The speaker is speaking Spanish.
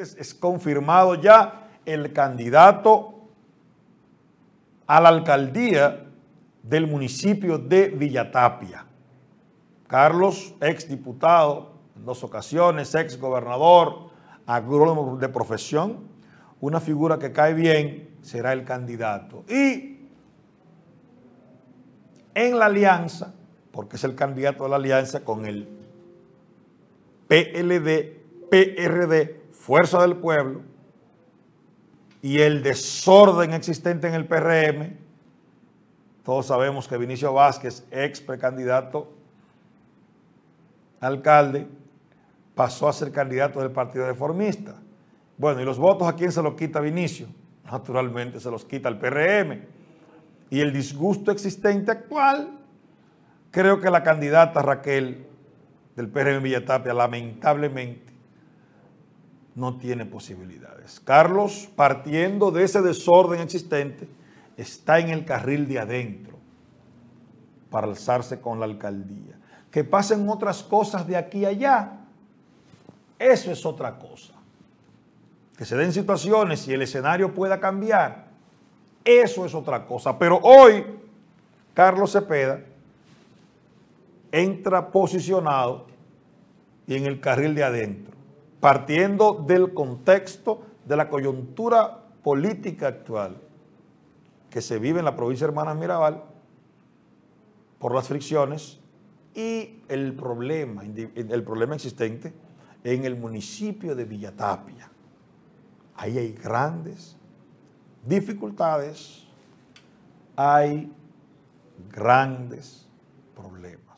es confirmado ya el candidato a la alcaldía del municipio de Villatapia. Carlos, exdiputado en dos ocasiones, ex gobernador, agrónomo de profesión, una figura que cae bien, será el candidato. Y en la alianza, porque es el candidato de la alianza con el PLD, PRD, Fuerza del Pueblo y el desorden existente en el PRM. Todos sabemos que Vinicio Vázquez, ex precandidato alcalde, pasó a ser candidato del Partido Reformista. Bueno, ¿y los votos a quién se los quita Vinicio? Naturalmente se los quita el PRM. Y el disgusto existente actual, creo que la candidata Raquel del PRM Villatapia, lamentablemente, no tiene posibilidades. Carlos, partiendo de ese desorden existente, está en el carril de adentro para alzarse con la alcaldía. Que pasen otras cosas de aquí a allá, eso es otra cosa. Que se den situaciones y el escenario pueda cambiar, eso es otra cosa. Pero hoy, Carlos Cepeda entra posicionado y en el carril de adentro partiendo del contexto de la coyuntura política actual que se vive en la provincia de Hermanas Mirabal por las fricciones y el problema, el problema existente en el municipio de Villatapia. Ahí hay grandes dificultades, hay grandes problemas.